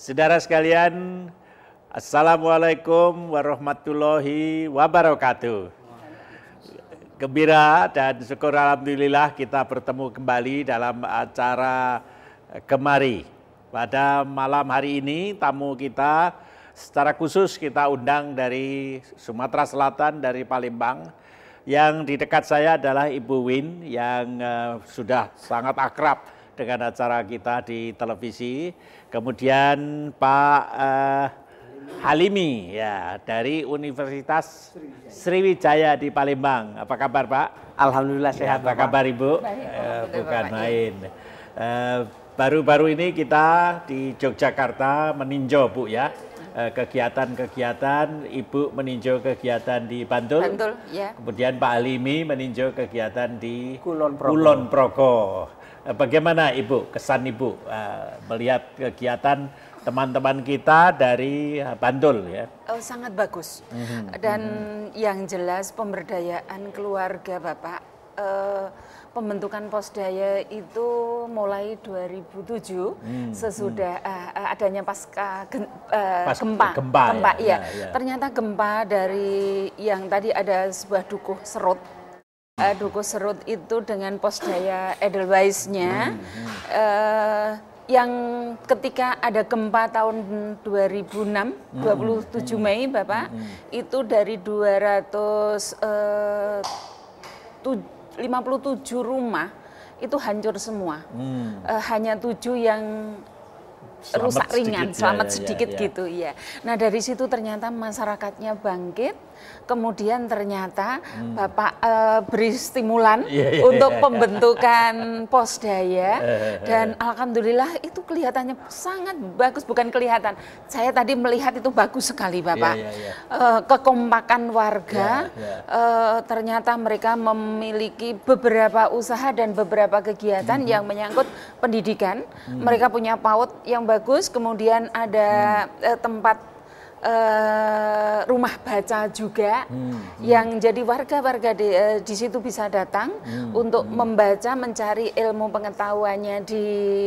Saudara sekalian, Assalamualaikum warahmatullahi wabarakatuh. Gembira dan syukur Alhamdulillah kita bertemu kembali dalam acara kemari. Pada malam hari ini tamu kita secara khusus kita undang dari Sumatera Selatan, dari Palembang. Yang di dekat saya adalah Ibu Win yang eh, sudah sangat akrab dengan acara kita di televisi. Kemudian Pak eh, Halimi ya dari Universitas Sriwijaya di Palembang. Apa kabar Pak? Alhamdulillah sehat. Ya, apa Bapak. kabar Ibu? Baik, eh, bukan Bapak. Iya. main. Eh, baru-baru eh, ini kita di Yogyakarta meninjau Bu ya eh, kegiatan-kegiatan Ibu meninjau kegiatan di Bantul, Bantul ya. kemudian Pak Halimi meninjau kegiatan di Kulon Progo. Kulon Progo. Eh, bagaimana Ibu, kesan Ibu eh, melihat kegiatan teman-teman kita dari eh, Bandul ya? Oh, sangat bagus. Mm-hmm. Dan mm-hmm. yang jelas pemberdayaan keluarga Bapak, pembentukan pos daya itu mulai 2007 mm-hmm. sesudah uh, adanya pasca uh, Pas, gempa. Gempa, gempa ya, iya. ya. ya. Ternyata gempa dari yang tadi ada sebuah dukuh serut uh, Duku Serut itu dengan daya Edelweiss-nya uh, yang ketika ada gempa tahun 2006 27 hmm, Mei Bapak itu dari 257 eh, uh, rumah itu hancur semua. Hmm. hanya tujuh yang rusak ringan, selamat ya, ya, ya, sedikit ya, ya. gitu ya. Nah dari situ ternyata masyarakatnya bangkit, kemudian ternyata hmm. bapak uh, beri stimulan yeah, yeah, untuk yeah, pembentukan daya eh, eh, dan alhamdulillah itu kelihatannya sangat bagus, bukan kelihatan. Saya tadi melihat itu bagus sekali iya, bapak. Uh, kekompakan warga, Uh, ternyata mereka memiliki beberapa usaha dan beberapa kegiatan hmm. yang menyangkut pendidikan. Hmm. Mereka punya PAUD yang bagus kemudian ada hmm. tempat Eh, rumah baca juga hmm, hmm. yang jadi warga-warga di, eh, di situ bisa datang hmm, untuk hmm. membaca mencari ilmu pengetahuannya di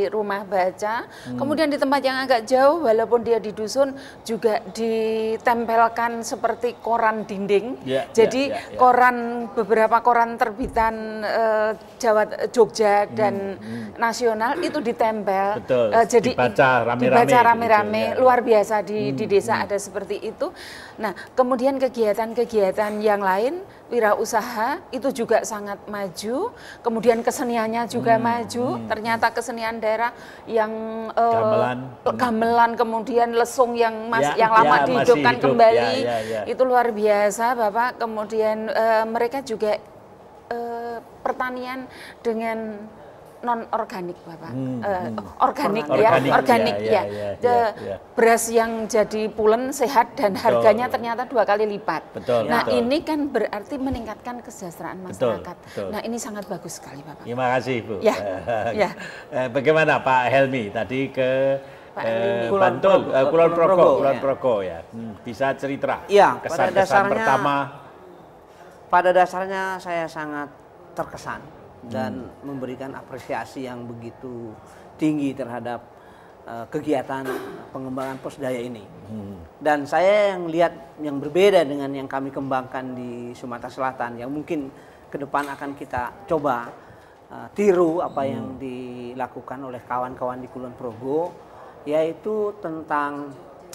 rumah baca hmm. kemudian di tempat yang agak jauh walaupun dia di dusun juga ditempelkan seperti koran dinding yeah, jadi yeah, yeah, yeah. koran beberapa koran terbitan uh, Jawa Jogja hmm, dan hmm, nasional itu ditempel Betul, uh, jadi dibaca rame-rame dibaca gitu, rame-rame ya, ya. luar biasa di hmm, di desa hmm. ada seperti itu. Nah, kemudian kegiatan-kegiatan yang lain wirausaha itu juga sangat maju. Kemudian keseniannya juga hmm, maju. Hmm. Ternyata kesenian daerah yang uh, gamelan. gamelan kemudian lesung yang mas, ya, yang lama ya, dihidupkan hidup. kembali. Ya, ya, ya. Itu luar biasa, Bapak. Kemudian uh, mereka juga uh, pertanian dengan non organik bapak hmm, uh, eh, organik, hmm. organik ya organik iya, iya, ya, ya. ya, ya, ya. beras yang jadi pulen sehat dan betul. harganya ternyata dua kali lipat betul, nah betul. ini kan berarti meningkatkan kesejahteraan masyarakat betul, betul. nah ini sangat bagus sekali bapak terima kasih bu ya, ya. Eh, bagaimana pak Helmi tadi ke Pak eh, Bantul, eh, Pro, Kulon Progo, Kulon ya. Progo ya. Hmm, bisa cerita ya, kesan-kesan pertama. Pada dasarnya saya sangat terkesan dan hmm. memberikan apresiasi yang begitu tinggi terhadap uh, kegiatan pengembangan pos daya ini. Hmm. Dan saya yang lihat yang berbeda dengan yang kami kembangkan di Sumatera Selatan yang mungkin ke depan akan kita coba uh, tiru apa hmm. yang dilakukan oleh kawan-kawan di Kulon Progo yaitu tentang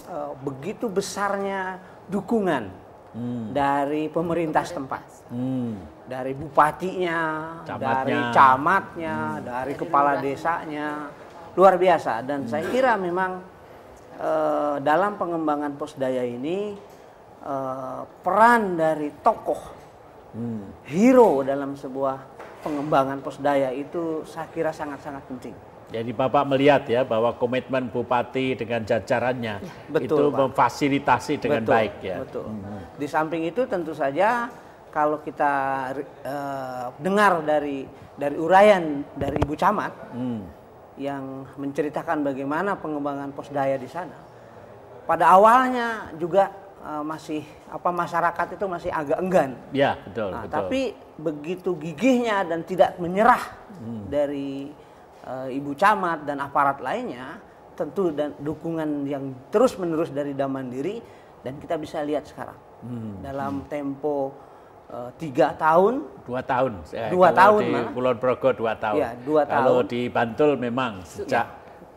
uh, begitu besarnya dukungan hmm. dari pemerintah setempat. Hmm dari bupatinya, camatnya. dari camatnya, hmm. dari kepala desanya, luar biasa. Dan hmm. saya kira memang e, dalam pengembangan posdaya ini e, peran dari tokoh, hmm. hero dalam sebuah pengembangan posdaya itu saya kira sangat-sangat penting. Jadi Bapak melihat ya bahwa komitmen Bupati dengan jajarannya ya, betul, itu Pak. memfasilitasi dengan betul, baik ya. Betul. Hmm. Di samping itu tentu saja kalau kita uh, dengar dari dari uraian dari Ibu Camat hmm. yang menceritakan bagaimana pengembangan pos daya di sana. Pada awalnya juga uh, masih apa masyarakat itu masih agak enggan. Ya, betul, nah, betul. Tapi begitu gigihnya dan tidak menyerah hmm. dari uh, Ibu Camat dan aparat lainnya, tentu dan dukungan yang terus-menerus dari Damandiri dan kita bisa lihat sekarang hmm. dalam hmm. tempo Eh, tiga tahun dua tahun eh, dua tahun di malah. Kulon Progo dua tahun ya, dua kalau tahun. di Bantul memang sejak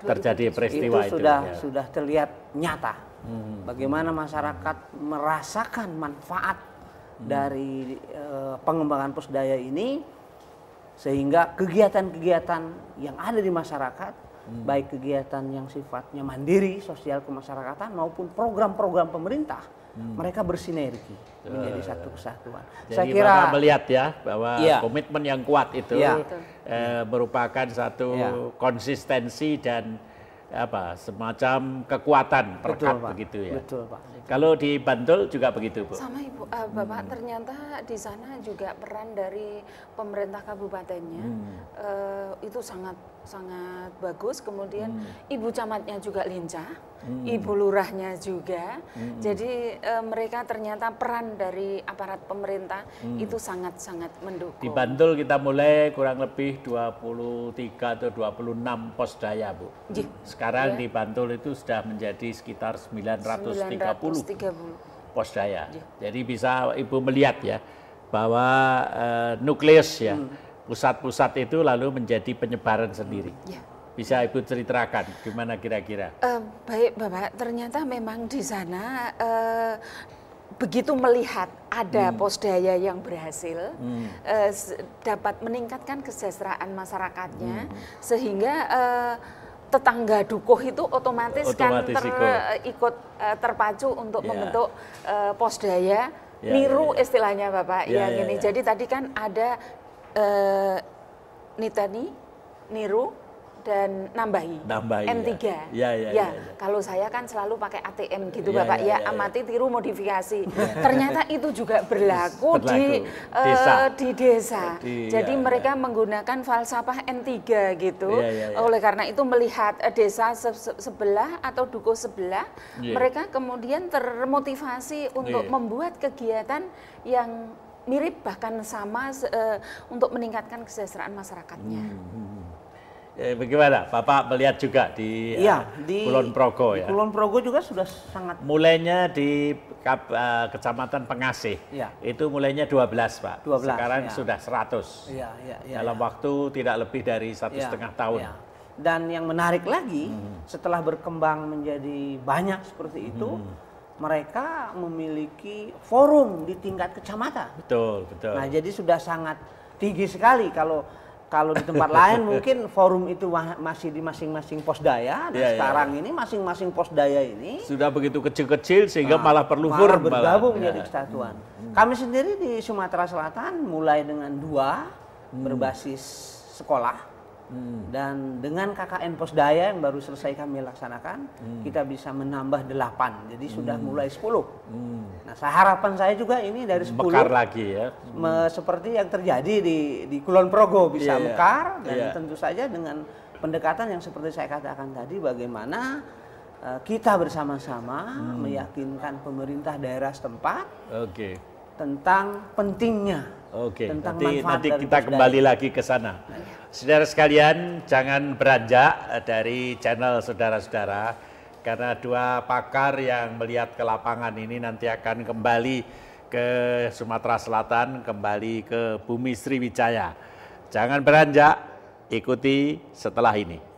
ya, terjadi peristiwa itu, itu sudah ya. sudah terlihat nyata hmm. bagaimana masyarakat merasakan manfaat hmm. dari uh, pengembangan pusdaya ini sehingga kegiatan-kegiatan yang ada di masyarakat hmm. baik kegiatan yang sifatnya mandiri sosial kemasyarakatan maupun program-program pemerintah hmm. mereka bersinergi Tuh. menjadi satu kesatuan. Jadi Saya kira Bapak melihat ya bahwa iya. komitmen yang kuat itu iya. eh, merupakan satu iya. konsistensi dan apa semacam kekuatan perkat betul, begitu ya. Betul Pak. Kalau di Bantul juga begitu Bu. Sama Ibu, uh, Bapak hmm. ternyata di sana juga peran dari pemerintah kabupatennya hmm. uh, itu sangat sangat bagus. Kemudian hmm. ibu camatnya juga lincah, hmm. ibu lurahnya juga. Hmm. Jadi e, mereka ternyata peran dari aparat pemerintah hmm. itu sangat-sangat mendukung. Di Bantul kita mulai kurang lebih 23 atau 26 pos daya, Bu. Ye. Sekarang ya. di Bantul itu sudah menjadi sekitar 930, 930. pos daya. Ye. Jadi bisa Ibu melihat ya bahwa e, nukleus ya. Hmm pusat-pusat itu lalu menjadi penyebaran sendiri. Ya. Bisa Ibu ceritakan gimana kira-kira? Uh, baik Bapak, ternyata memang di sana uh, begitu melihat ada hmm. daya yang berhasil hmm. uh, dapat meningkatkan kesejahteraan masyarakatnya hmm. sehingga Uh, tetangga dukuh itu otomatis, kan otomatis kan ter, ikut, terpacu untuk yeah. membentuk pos daya yeah, niru yeah, yeah. istilahnya Bapak yeah, yang yeah, ini. Yeah. Jadi tadi kan ada Nita eh, Nitani, Niru, dan nambahi, nambahi n 3 ya. ya. Ya, ya, ya, ya, Kalau saya kan selalu pakai ATM gitu ya, Bapak ya, ya, ya, ya. amati tiru modifikasi. Ternyata itu juga berlaku, berlaku. di eh, desa. Uh, di desa. Di, Jadi ya, ya. mereka ya. menggunakan falsafah N 3 gitu. Ya, ya, ya. Oleh karena itu melihat eh, desa se sebelah atau duko sebelah, ya. mereka kemudian termotivasi untuk ya. membuat kegiatan yang mirip bahkan sama uh, untuk meningkatkan kesejahteraan masyarakatnya. Hmm. Eh, bagaimana, Bapak melihat juga di, ya, uh, di Kulon Progo di ya? Kulon Progo juga sudah sangat. Mulainya di Kap, uh, Kecamatan Pengasih, ya. itu mulainya 12 Pak. 12, Sekarang ya. sudah 100. Ya, ya, ya, Dalam ya. waktu tidak lebih dari satu ya, setengah tahun. Ya. Dan yang menarik lagi, hmm. setelah berkembang menjadi banyak seperti itu. Hmm mereka memiliki forum di tingkat kecamatan. Betul, betul. Nah, jadi sudah sangat tinggi sekali kalau kalau di tempat lain mungkin forum itu masih di masing-masing posdaya. Nah, ya, sekarang ya. ini masing-masing pos daya ini sudah begitu kecil-kecil sehingga nah, malah perlu malah forum bergabung malah. Iya. jadi kesatuan. Hmm. Kami sendiri di Sumatera Selatan mulai dengan dua hmm. berbasis sekolah Hmm. Dan dengan KKN Posdaya yang baru selesai kami laksanakan, hmm. kita bisa menambah 8. Jadi hmm. sudah mulai 10. Hmm. Nah, harapan saya juga ini dari 10 mekar lagi ya. Hmm. seperti yang terjadi di di Kulon Progo bisa yeah, iya. mekar dan yeah. tentu saja dengan pendekatan yang seperti saya katakan tadi bagaimana e, kita bersama-sama hmm. meyakinkan pemerintah daerah setempat okay. tentang pentingnya Oke, tentang nanti, manfaat nanti kita dari kembali lagi ke sana. Saudara sekalian, jangan beranjak eh, dari channel saudara-saudara, karena dua pakar yang melihat ke lapangan ini nanti akan kembali ke Sumatera Selatan, kembali ke Bumi Sriwijaya. Jangan beranjak, ikuti setelah ini.